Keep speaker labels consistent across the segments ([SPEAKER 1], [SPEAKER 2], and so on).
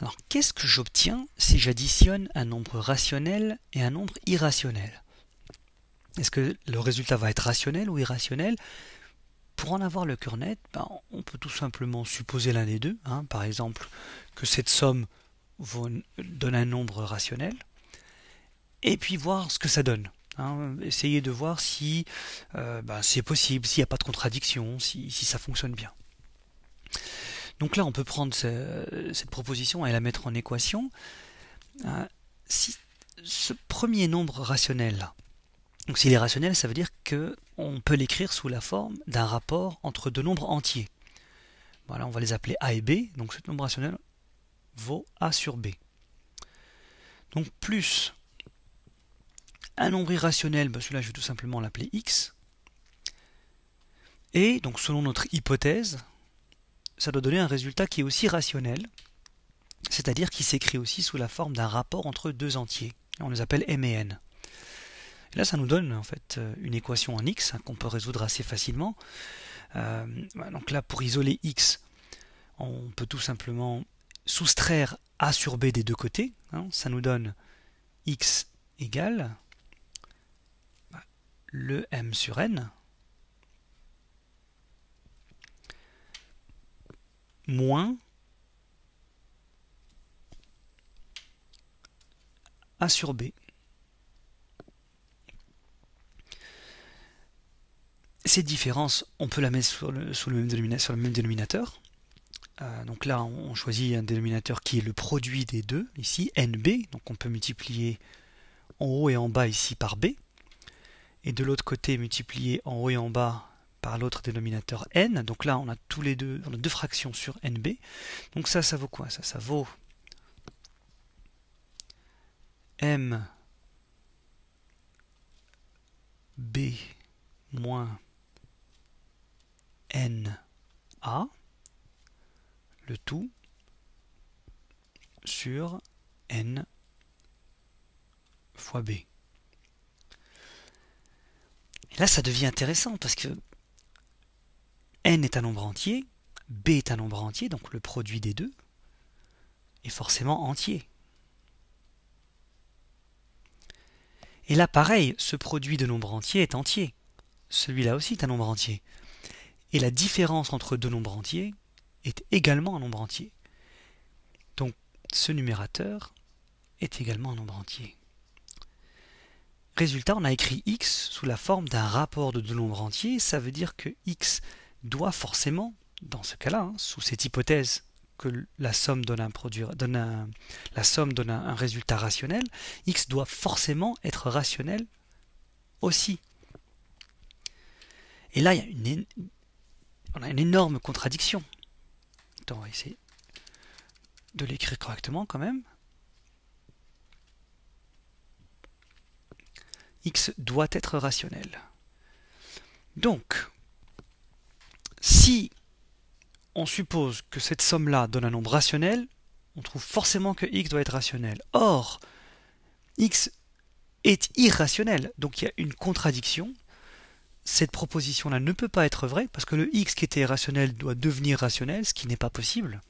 [SPEAKER 1] Alors qu'est-ce que j'obtiens si j'additionne un nombre rationnel et un nombre irrationnel Est-ce que le résultat va être rationnel ou irrationnel Pour en avoir le cœur net, ben, on peut tout simplement supposer l'un des deux. Hein. par exemple, que cette somme donne un nombre rationnel, et puis voir ce que ça donne. Hein. essayer de voir si euh, ben, c'est possible, s'il n'y a pas de contradiction, si ça fonctionne bien. Donc là, on peut prendre cette proposition et la mettre en équation. Euh, si ce premier nombre rationnel, donc s'il est rationnel, ça veut dire que on peut l'écrire sous la forme d'un rapport entre deux nombres entiers. Voilà, on va les appeler A et B, donc ce nombre rationnel vaut A sur B. Donc plus un nombre irrationnel, ben celui-là je vais tout simplement l'appeler X. Et donc selon notre hypothèse, ça doit donner un résultat qui est aussi rationnel, c'est-à-dire qui s'écrit aussi sous la forme d'un rapport entre deux entiers. On les appelle M et N. là, ça nous donne en fait euh, une équation en x qu'on peut résoudre assez facilement. Euh, donc là, pour isoler x, on peut tout simplement soustraire a sur b des deux côtés. Hein. ça nous donne x égale bah, le m sur n, moins A sur B. Ces différences, on peut la mettre sur le, même, dénominateur, euh, donc là, on choisit un dénominateur qui est le produit des deux, ici, NB. Donc on peut multiplier en haut et en bas ici par B. Et de l'autre côté, multiplier en haut et en bas par l'autre dénominateur n. Donc là, on a tous les deux, on a deux fractions sur nb. Donc ça, ça vaut quoi Ça, ça vaut m b moins n a, le tout sur n fois b. Et là, ça devient intéressant parce que n est un nombre entier, b est un nombre entier, donc le produit des deux est forcément entier. Et là, pareil, ce produit de nombre entier est entier. Celui-là aussi est un nombre entier. Et la différence entre deux nombres entiers est également un nombre entier. Donc, ce numérateur est également un nombre entier. Résultat, on a écrit x sous la forme d'un rapport de deux nombres entiers. Ça veut dire que x doit forcément, dans ce cas-là, hein, sous cette hypothèse que la somme donne un, donne la somme donne un, résultat rationnel, x doit forcément être rationnel aussi. Et là, il y a une, on a une énorme contradiction. Attends, on va essayer de l'écrire correctement quand même. x doit être rationnel. Donc, si on suppose que cette somme-là donne un nombre rationnel, on trouve forcément que x doit être rationnel. Or, x est irrationnel, donc il y a une contradiction. Cette proposition-là ne peut pas être vraie, parce que le x qui était rationnel doit devenir rationnel, ce qui n'est pas possible.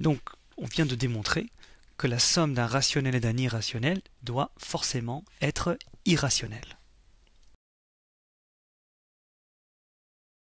[SPEAKER 1] Donc, on vient de démontrer que la somme d'un rationnel et d'un irrationnel doit forcément être irrationnelle.